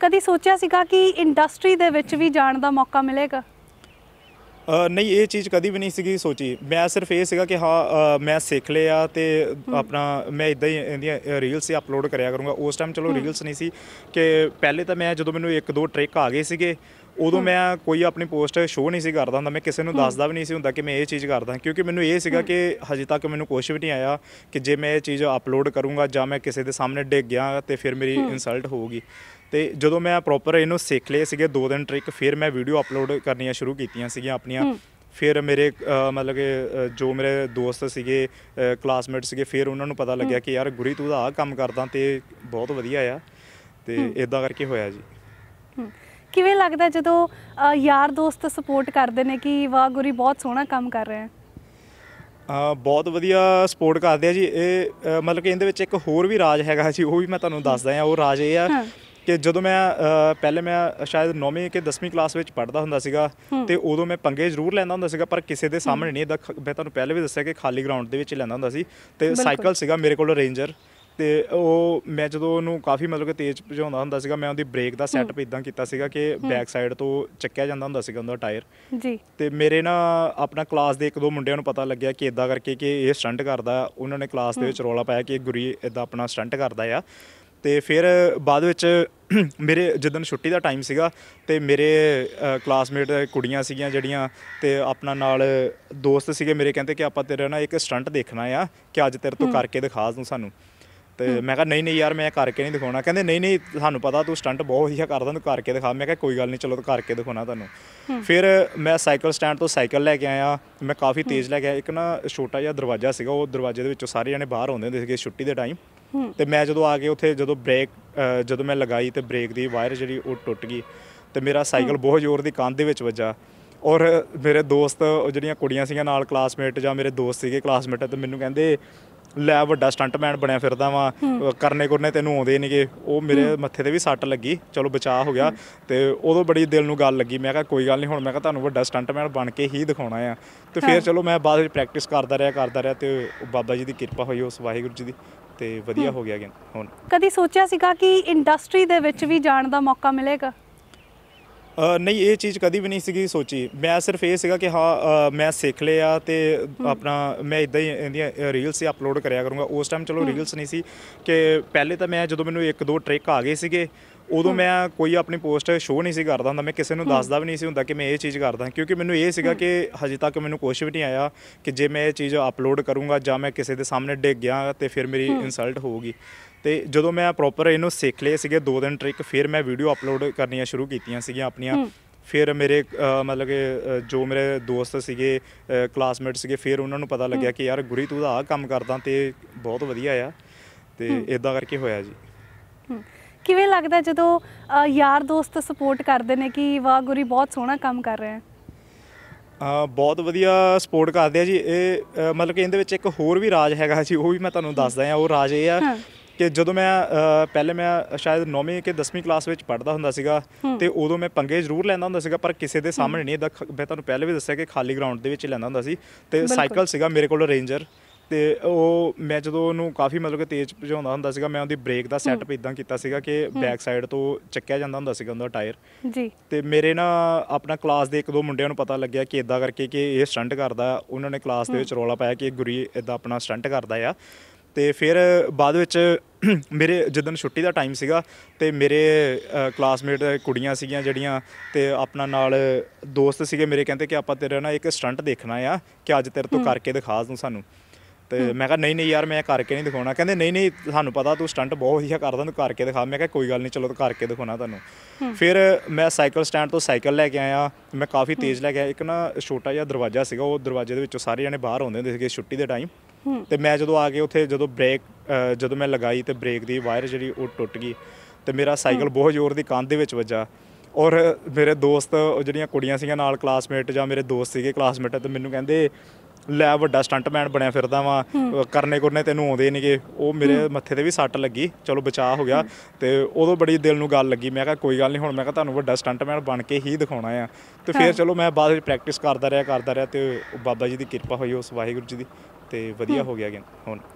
ਕਦੀ ਸੋਚਿਆ ਸੀਗਾ ਕਿ ਇੰਡਸਟਰੀ ਦੇ ਵਿੱਚ ਵੀ ਜਾਣ ਦਾ ਮੌਕਾ ਮਿਲੇਗਾ ਨਹੀਂ ਇਹ ਚੀਜ਼ ਕਦੀ ਵੀ ਨਹੀਂ ਸੀਗੀ ਸੋਚੀ ਮੈਂ ਸਿਰਫ ਇਹ ਸੀਗਾ ਕਿ ਹਾਂ ਮੈਂ ਸਿੱਖ ਲਿਆ ਤੇ ਆਪਣਾ ਮੈਂ ਇਦਾਂ ਹੀ ਇਹਦੀਆਂ ਰੀਲਸ ਹੀ ਅਪਲੋਡ ਕਰਿਆ ਕਰੂੰਗਾ ਉਸ ਟਾਈਮ ਚਲੋ ਰੀਲਸ ਨਹੀਂ ਸੀ ਕਿ ਪਹਿਲੇ ਤਾਂ ਮੈਂ ਜਦੋਂ ਮੈਨੂੰ ਇੱਕ ਦੋ ਟ੍ਰਿਕ ਆ ਗਏ ਸੀਗੇ ਉਦੋਂ ਮੈਂ ਕੋਈ ਆਪਣੀ ਪੋਸਟ ਸ਼ੋਅ ਨਹੀਂ ਸੀ ਕਰਦਾ ਹੁੰਦਾ ਮੈਂ ਕਿਸੇ ਨੂੰ ਦੱਸਦਾ ਵੀ ਨਹੀਂ ਸੀ ਹੁੰਦਾ ਕਿ ਮੈਂ ਇਹ ਚੀਜ਼ ਕਰਦਾ ਕਿਉਂਕਿ ਮੈਨੂੰ ਇਹ ਸੀਗਾ ਕਿ ਹਜੇ ਤੱਕ ਮੈਨੂੰ ਕੁਝ ਵੀ ਨਹੀਂ ਆਇਆ ਕਿ ਜੇ ਮੈਂ ਇਹ ਚੀਜ਼ ਅਪਲੋਡ ਕਰੂੰਗਾ ਜਾਂ ਮੈਂ ਕਿਸੇ ਦੇ ਸਾਹਮਣੇ ਡਿੱਗ ਗਿਆ ਤੇ ਫਿਰ ਮੇਰੀ ਇਨਸਲਟ ਹੋਊਗੀ ਤੇ ਜਦੋਂ ਮੈਂ ਪ੍ਰੋਪਰ ਇਹਨੂੰ ਸਿੱਖ ਲਏ ਸੀਗੇ ਦੋ ਦਿਨ ਟ੍ਰਿਕ ਫਿਰ ਮੈਂ ਵੀਡੀਓ ਅਪਲੋਡ ਕਰਨੀਆਂ ਸ਼ੁਰੂ ਕੀਤੀਆਂ ਸੀਗੀਆਂ ਆਪਣੀਆਂ ਫਿਰ ਮੇਰੇ ਮਤਲਬ ਕਿ ਜੋ ਮੇਰੇ ਦੋਸਤ ਸੀਗੇ ਕਲਾਸਮੇਟ ਸੀਗੇ ਫਿਰ ਉਹਨਾਂ ਨੂੰ ਪਤਾ ਲੱਗਿਆ ਕਿ ਯਾਰ ਗੁਰੀ ਤੂੰ ਦਾ ਆ ਕੰਮ ਕਰਦਾ ਤੇ ਬਹੁਤ ਵਧੀਆ ਆ ਤੇ ਇਦਾਂ ਕਰਕੇ ਹੋਇਆ ਜੀ ਕਿਵੇਂ ਲੱਗਦਾ ਜਦੋਂ ਯਾਰ ਦੋਸਤ ਸਪੋਰਟ ਕਰਦੇ ਨੇ ਕਿ ਵਾਹ ਗੁਰੀ ਬਹੁਤ ਸੋਹਣਾ ਕੰਮ ਕਰ ਰਹੇ ਆ ਬਹੁਤ ਵਧੀਆ ਸਪੋਰਟ ਕਰਦੇ ਆ ਜੀ ਇਹ ਮਤਲਬ ਕਿ ਇਹਦੇ ਵਿੱਚ ਇੱਕ ਹੋਰ ਵੀ ਰਾਜ ਹੈਗਾ ਜੀ ਉਹ ਵੀ ਮੈਂ ਤੁਹਾਨੂੰ ਦੱਸਦਾ ਆ ਉਹ ਰਾਜ ਇਹ ਆ ਕਿ ਜਦੋਂ ਮੈਂ ਪਹਿਲੇ ਮੈਂ ਸ਼ਾਇਦ 9ਵੀਂ ਕਿ 10ਵੀਂ ਕਲਾਸ ਵਿੱਚ ਪੜ੍ਹਦਾ ਹੁੰਦਾ ਸੀਗਾ ਤੇ ਉਦੋਂ ਮੈਂ ਪੰਗੇ ਜ਼ਰੂਰ ਲੈਂਦਾ ਹੁੰਦਾ ਸੀਗਾ ਪਰ ਕਿਸੇ ਦੇ ਸਾਹਮਣੇ ਨਹੀਂ ਮੈਂ ਤੁਹਾਨੂੰ ਪਹਿਲੇ ਵੀ ਦੱਸਿਆ ਕਿ ਖਾਲੀ ਗਰਾਊਂਡ ਦੇ ਵਿੱਚ ਲੈਂਦਾ ਹੁੰਦਾ ਸੀ ਤੇ ਸਾਈਕਲ ਸੀਗਾ ਮੇਰੇ ਕੋਲ ਰੇਂਜਰ ਤੇ ਉਹ ਮੈਂ ਜਦੋਂ ਉਹਨੂੰ ਕਾਫੀ ਮਤਲਬ ਕਿ ਤੇਜ਼ ਭਜਾਉਂਦਾ ਹੁੰਦਾ ਸੀਗਾ ਮੈਂ ਉਹਦੀ ਬ੍ਰੇਕ ਦਾ ਸੈਟਅਪ ਇਦਾਂ ਕੀਤਾ ਸੀਗਾ ਕਿ ਬੈਕ ਸਾਈਡ ਤੋਂ ਚੱਕਿਆ ਜਾਂਦਾ ਹੁੰਦਾ ਸੀਗਾ ਉਹਦਾ ਟਾਇਰ ਜੀ ਤੇ ਮੇਰੇ ਨਾ ਆਪਣਾ ਕਲਾਸ ਦੇ ਇੱਕ ਦੋ ਮੁੰਡਿਆਂ ਨੂੰ ਪਤਾ ਲੱਗਿਆ ਕਿ ਇਦਾਂ ਕਰਕੇ ਕਿ ਇਹ ਸਟੰਟ ਕਰਦਾ ਉਹਨਾਂ ਨੇ ਕਲਾਸ ਦੇ ਵਿੱਚ ਰੋਲਾ ਪਾਇਆ ਕਿ ਗੁਰੀ ਇਦਾਂ ਆਪਣਾ ਸਟੰਟ ਕਰਦਾ ਆ ਤੇ ਫਿਰ ਬਾਅਦ ਵਿੱਚ ਮੇਰੇ ਜਦੋਂ ਛੁੱਟੀ ਦਾ ਟਾਈਮ ਸੀਗਾ ਤੇ ਮੇਰੇ ਕਲਾਸਮੇਟ ਕੁੜੀਆਂ ਸੀਗੀਆਂ ਜਿਹੜੀਆਂ ਤੇ ਆਪਣਾ ਨਾਲ ਦੋਸਤ ਸੀਗੇ ਮੇਰੇ ਕਹਿੰਦੇ ਕਿ ਆਪਾਂ ਤੇਰੇ ਨਾਲ ਇੱਕ ਸਟੰਟ ਦੇਖਣਾ ਆ ਕਿ ਅੱਜ ਤੇਰੇ ਤੋਂ ਕਰਕੇ ਦਿਖਾ ਦੂੰ ਸਾਨੂੰ ਤੇ ਮੈਂ ਕਿਹਾ ਨਹੀਂ ਨਹੀਂ ਯਾਰ ਮੈਂ ਕਰਕੇ ਨਹੀਂ ਦਿਖਾਉਣਾ ਕਹਿੰਦੇ ਨਹੀਂ ਨਹੀਂ ਸਾਨੂੰ ਪਤਾ ਤੂੰ ਸਟੰਟ ਬਹੁਤ ਵਧੀਆ ਕਰਦਾ ਤੂੰ ਕਰਕੇ ਦਿਖਾ ਮੈਂ ਕਿਹਾ ਕੋਈ ਗੱਲ ਨਹੀਂ ਚਲੋ ਤੂੰ ਕਰਕੇ ਦਿਖਾਉਣਾ ਤੁਹਾਨੂੰ ਫਿਰ ਮੈਂ ਸਾਈਕਲ ਸਟੈਂਡ ਤੋਂ ਸਾਈਕਲ ਲੈ ਕੇ ਆਇਆ ਮੈਂ ਕਾਫੀ ਤੇਜ਼ ਲੈ ਕੇ ਆਇਆ ਇੱਕ ਨਾ ਛੋਟਾ ਜਿਹਾ ਦਰਵਾਜ਼ਾ ਸੀਗਾ ਉਹ ਦਰਵਾਜ਼ੇ ਦੇ ਵਿੱਚੋਂ ਸਾਰੇ ਜਣੇ ਬਾਹਰ ਆਉਂਦੇ ਹੁੰਦੇ ਸੀਗੇ ਛੁੱਟੀ ਦੇ ਟਾਈਮ ਤੇ ਮੈਂ ਜਦੋਂ ਆ ਕੇ ਉੱਥੇ ਜਦੋਂ ਬ੍ਰੇਕ ਜਦੋਂ ਮੈਂ ਲਗਾਈ ਤੇ ਬ੍ਰੇਕ ਦੀ ਵਾਇਰ ਜਿਹੜੀ ਉਹ ਟੁੱਟ ਗਈ ਤੇ ਮੇਰਾ ਸਾਈਕਲ ਬਹੁਤ ਜ਼ੋਰ ਦੀ ਕੰਧ ਦੇ ਵਿੱਚ ਵੱਜਾ ਔਰ ਮੇਰੇ ਦੋਸਤ ਜਿਹੜੀਆਂ ਕੁੜੀਆਂ ਸੀਗੀਆਂ ਨਾਲ ਕਲਾਸਮੇਟ ਜਾਂ ਮੇਰੇ ਦੋਸਤ ਸੀਗੇ ਕਲਾਸਮੇਟ ਤੇ ਮੈਨੂੰ ਕਹਿੰਦੇ ਲੈ ਵੱਡਾ ਸਟੰਟਮੈਨ ਬਣਿਆ ਫਿਰਦਾ ਵਾਂ ਕਰਨੇ ਕਰਨੇ ਤੈਨੂੰ ਆਉਂਦੇ ਨਹੀਂਗੇ ਉਹ ਮੇਰੇ ਮੱਥੇ ਤੇ ਵੀ ਸੱਟ ਲੱਗੀ ਚਲੋ ਬਚਾਅ ਹੋ ਗਿਆ ਤੇ ਉਦੋਂ ਬੜੀ ਦਿਲ ਨੂੰ ਗੱਲ ਲੱਗੀ ਮੈਂ ਕਿਹਾ ਕੋਈ ਗੱਲ ਨਹੀਂ ਹੁਣ ਮੈਂ ਕਿਹਾ ਤੁਹਾਨੂੰ ਵੱਡਾ ਸਟੰਟਮੈਨ ਬਣ ਕੇ ਹੀ ਦਿਖਾਉਣਾ ਆ ਤੇ ਫਿਰ ਚਲੋ ਮੈਂ ਬਾਅਦ ਵਿੱਚ ਪ੍ਰੈਕਟਿਸ ਕਰਦਾ ਰਿਹਾ ਕਰਦਾ ਰਿਹਾ ਤੇ ਬਾਬਾ ਜੀ ਦੀ ਕਿਰਪਾ ਹੋਈ ਉਸ ਵਾਹਿਗੁਰੂ ਜੀ ਦੀ ਤੇ ਵਧੀਆ ਹੋ ਗਿਆ ਹੁਣ ਕਦੀ ਸੋਚਿਆ ਸੀਗਾ ਕਿ ਇੰਡਸਟਰੀ ਦੇ ਵਿੱਚ ਵੀ ਜਾਣ ਦਾ ਮੌਕਾ ਮਿਲੇਗਾ ਨਹੀਂ ਇਹ ਚੀਜ਼ ਕਦੀ ਵੀ ਨਹੀਂ ਸੀਗੀ ਸੋਚੀ ਮੈਂ ਸਿਰਫ ਇਹ ਸੀਗਾ ਕਿ ਹਾਂ ਮੈਂ ਸਿੱਖ ਲਿਆ ਤੇ ਆਪਣਾ ਮੈਂ ਇਦਾਂ ਹੀ ਇਹਦੀਆਂ ਰੀਲਸ ਹੀ ਅਪਲੋਡ ਕਰਿਆ ਕਰੂੰਗਾ ਉਸ ਟਾਈਮ ਚਲੋ ਰੀਲਸ ਨਹੀਂ ਸੀ ਕਿ ਪਹਿਲੇ ਤਾਂ ਮੈਂ ਜਦੋਂ ਮੈਨੂੰ ਇੱਕ ਦੋ ਟ੍ਰਿਕ ਆ ਗਏ ਸੀਗੇ ਉਦੋਂ ਮੈਂ ਕੋਈ ਆਪਣੀ ਪੋਸਟ ਸ਼ੋਅ ਨਹੀਂ ਸੀ ਕਰਦਾ ਹੁੰਦਾ ਮੈਂ ਕਿਸੇ ਨੂੰ ਦੱਸਦਾ ਵੀ ਨਹੀਂ ਸੀ ਹੁੰਦਾ ਕਿ ਮੈਂ ਇਹ ਚੀਜ਼ ਕਰਦਾ ਕਿਉਂਕਿ ਮੈਨੂੰ ਇਹ ਸੀਗਾ ਕਿ ਹਜੇ ਤੱਕ ਮੈਨੂੰ ਕੁਝ ਵੀ ਨਹੀਂ ਆਇਆ ਕਿ ਜੇ ਮੈਂ ਇਹ ਚੀਜ਼ ਅਪਲੋਡ ਕਰੂੰਗਾ ਜਾਂ ਮੈਂ ਕਿਸੇ ਦੇ ਸਾਹਮਣੇ ਡਿੱਗ ਗਿਆ ਤੇ ਫਿਰ ਮੇਰੀ ਇਨਸਲਟ ਹੋਊਗੀ ਤੇ ਜਦੋਂ ਮੈਂ ਪ੍ਰੋਪਰ ਇਹਨੂੰ ਸਿੱਖ ਲਏ ਸੀਗੇ ਦੋ ਦਿਨ ਟ੍ਰਿਕ ਫਿਰ ਮੈਂ ਵੀਡੀਓ ਅਪਲੋਡ ਕਰਨੀਆਂ ਸ਼ੁਰੂ ਕੀਤੀਆਂ ਸੀਗੀਆਂ ਆਪਣੀਆਂ ਫਿਰ ਮੇਰੇ ਮਤਲਬ ਕਿ ਜੋ ਮੇਰੇ ਦੋਸਤ ਸੀਗੇ ਕਲਾਸਮੇਟ ਸੀਗੇ ਫਿਰ ਉਹਨਾਂ ਨੂੰ ਪਤਾ ਲੱਗਿਆ ਕਿ ਯਾਰ ਗੁਰੀ ਤੂੰ ਦਾ ਆ ਕੰਮ ਕਰਦਾ ਤੇ ਬਹੁਤ ਵਧੀਆ ਆ ਤੇ ਇਦਾਂ ਕਰਕੇ ਹੋਇਆ ਜੀ ਕਿਵੇਂ ਲੱਗਦਾ ਜਦੋਂ ਯਾਰ ਦੋਸਤ ਸਪੋਰਟ ਕਰਦੇ ਨੇ ਕਿ ਵਾਹ ਗੁਰੀ ਬਹੁਤ ਸੋਹਣਾ ਕੰਮ ਕਰ ਰਿਹਾ ਹੈ ਬਹੁਤ ਵਧੀਆ ਸਪੋਰਟ ਕਰਦੇ ਆ ਜੀ ਇਹ ਮਤਲਬ ਕਿ ਇਹਦੇ ਵਿੱਚ ਇੱਕ ਹੋਰ ਵੀ ਰਾਜ ਹੈਗਾ ਜੀ ਉਹ ਵੀ ਮੈਂ ਤੁਹਾਨੂੰ ਦੱਸਦਾ ਆ ਉਹ ਰਾਜ ਇਹ ਆ ਕਿ ਜਦੋਂ ਮੈਂ ਪਹਿਲੇ ਮੈਂ ਸ਼ਾਇਦ 9ਵੀਂ ਕਿ 10ਵੀਂ ਕਲਾਸ ਵਿੱਚ ਪੜ੍ਹਦਾ ਹੁੰਦਾ ਸੀਗਾ ਤੇ ਉਦੋਂ ਮੈਂ ਪੰਗੇ ਜ਼ਰੂਰ ਲੈਂਦਾ ਹੁੰਦਾ ਸੀਗਾ ਪਰ ਕਿਸੇ ਦੇ ਸਾਹਮਣੇ ਨਹੀਂ ਮੈਂ ਤੁਹਾਨੂੰ ਪਹਿਲੇ ਵੀ ਦੱਸਿਆ ਕਿ ਖਾਲੀ ਗਰਾਊਂਡ ਦੇ ਵਿੱਚ ਲੈਂਦਾ ਹੁੰਦਾ ਸੀ ਤੇ ਸਾਈਕਲ ਸੀਗਾ ਮੇਰੇ ਕੋਲ ਰੇਂਜਰ ਤੇ ਉਹ ਮੈਂ ਜਦੋਂ ਉਹਨੂੰ ਕਾਫੀ ਮਤਲਬ ਕਿ ਤੇਜ਼ ਭਜਾਉਂਦਾ ਹੁੰਦਾ ਸੀਗਾ ਮੈਂ ਉਹਦੀ ਬ੍ਰੇਕ ਦਾ ਸੈਟਅਪ ਇਦਾਂ ਕੀਤਾ ਸੀਗਾ ਕਿ ਬੈਕ ਸਾਈਡ ਤੋਂ ਚੱਕਿਆ ਜਾਂਦਾ ਹੁੰਦਾ ਸੀਗਾ ਉਹਦਾ ਟਾਇਰ ਜੀ ਤੇ ਮੇਰੇ ਨਾ ਆਪਣਾ ਕਲਾਸ ਦੇ ਇੱਕ ਦੋ ਮੁੰਡਿਆਂ ਨੂੰ ਪਤਾ ਲੱਗਿਆ ਕਿ ਇਦਾਂ ਕਰਕੇ ਕਿ ਇਹ ਸਟੰਟ ਕਰਦਾ ਉਹਨਾਂ ਨੇ ਕਲਾਸ ਦੇ ਵਿੱਚ ਰੋਲਾ ਪਾਇਆ ਕਿ ਗੁਰੀ ਇਦਾਂ ਆਪਣਾ ਸਟੰਟ ਕਰਦਾ ਆ ਤੇ ਫਿਰ ਬਾਅਦ ਵਿੱਚ ਮੇਰੇ ਜਦੋਂ ਛੁੱਟੀ ਦਾ ਟਾਈਮ ਸੀਗਾ ਤੇ ਮੇਰੇ ਕਲਾਸਮੇਟ ਕੁੜੀਆਂ ਸੀਗੀਆਂ ਜਿਹੜੀਆਂ ਤੇ ਆਪਣਾ ਨਾਲ ਦੋਸਤ ਸੀਗੇ ਮੇਰੇ ਕਹਿੰਦੇ ਕਿ ਆਪਾਂ ਤੇਰਾ ਨਾ ਇੱਕ ਸਟੰਟ ਦੇਖਣਾ ਆ ਕਿ ਅੱਜ ਤੇਰੇ ਤੋਂ ਕਰਕੇ ਦਿਖਾ ਦੂੰ ਸਾਨੂੰ ਤੇ ਮੈਂ ਕਿਹਾ ਨਹੀਂ ਨਹੀਂ ਯਾਰ ਮੈਂ ਕਰਕੇ ਨਹੀਂ ਦਿਖਾਉਣਾ ਕਹਿੰਦੇ ਨਹੀਂ ਨਹੀਂ ਸਾਨੂੰ ਪਤਾ ਤੂੰ ਸਟੰਟ ਬਹੁਤ ਵਧੀਆ ਕਰਦਾ ਤੂੰ ਕਰਕੇ ਦਿਖਾ ਮੈਂ ਕਿਹਾ ਕੋਈ ਗੱਲ ਨਹੀਂ ਚਲੋ ਤੂੰ ਕਰਕੇ ਦਿਖਾਉਣਾ ਤੁਹਾਨੂੰ ਫਿਰ ਮੈਂ ਸਾਈਕਲ ਸਟੈਂਡ ਤੋਂ ਸਾਈਕਲ ਲੈ ਕੇ ਆਇਆ ਮੈਂ ਕਾਫੀ ਤੇਜ਼ ਲੈ ਕੇ ਆਇਆ ਇੱਕ ਨਾ ਛੋਟਾ ਜਿਹਾ ਦਰਵਾਜ਼ਾ ਸੀਗਾ ਉਹ ਦਰਵਾਜ਼ੇ ਦੇ ਵਿੱਚੋਂ ਸਾਰੇ ਜਣੇ ਬਾਹਰ ਹੁੰਦੇ ਹੁੰਦੇ ਸੀਗੇ ਛੁੱਟੀ ਦੇ ਟਾਈਮ ਤੇ ਮੈਂ ਜਦੋਂ ਆ ਕੇ ਉੱਥੇ ਜਦੋਂ ਬ੍ਰੇਕ ਜਦੋਂ ਮੈਂ ਲਗਾਈ ਤੇ ਬ੍ਰੇਕ ਦੀ ਵਾਇਰ ਜਿਹੜੀ ਉਹ ਟੁੱਟ ਗਈ ਤੇ ਮੇਰਾ ਸਾਈਕਲ ਬਹੁਤ ਜ਼ੋਰ ਦੀ ਕੰਧ ਦੇ ਵਿੱਚ ਵੱਜਾ ਔਰ ਮੇਰੇ ਦੋਸਤ ਜਿਹੜੀਆਂ ਕੁੜੀਆਂ ਸੀਗੀਆਂ ਨਾਲ ਕਲਾਸਮੇਟ ਜਾਂ ਮੇਰੇ ਦੋਸਤ ਸੀਗੇ ਕਲਾਸਮੇਟ ਤੇ ਮੈਨੂੰ ਕਹਿੰਦੇ ਲੈ ਵੱਡਾ ਸਟੰਟਮੈਨ ਬਣਿਆ ਫਿਰਦਾ ਵਾਂ ਕਰਨੇ ਕਰਨੇ ਤੈਨੂੰ ਆਉਂਦੇ ਨਹੀਂਗੇ ਉਹ ਮੇਰੇ ਮੱਥੇ ਤੇ ਵੀ ਸੱਟ ਲੱਗੀ ਚਲੋ ਬਚਾਅ ਹੋ ਗਿਆ ਤੇ ਉਦੋਂ ਬੜੀ ਦਿਲ ਨੂੰ ਗੱਲ ਲੱਗੀ ਮੈਂ ਕਿਹਾ ਕੋਈ ਗੱਲ ਨਹੀਂ ਹੁਣ ਮੈਂ ਕਿਹਾ ਤੁਹਾਨੂੰ ਵੱਡਾ ਸਟੰਟਮੈਨ ਬਣ ਕੇ ਹੀ ਦਿਖਾਉਣਾ ਆ ਤੇ ਫਿਰ ਚਲੋ ਮੈਂ ਬਾਅਦ ਵਿੱਚ ਪ੍ਰੈਕਟਿਸ ਕਰਦਾ ਰਿਹਾ ਕਰਦਾ ਰਿਹਾ ਤੇ ਬਾਬਾ ਜੀ ਦੀ ਕਿਰਪਾ ਹੋਈ ਉਸ ਵਾਹਿਗੁਰੂ ਜੀ ਦੀ ਤੇ ਵਧੀਆ ਹੋ ਗਿਆ ਗਿਆ ਹੁਣ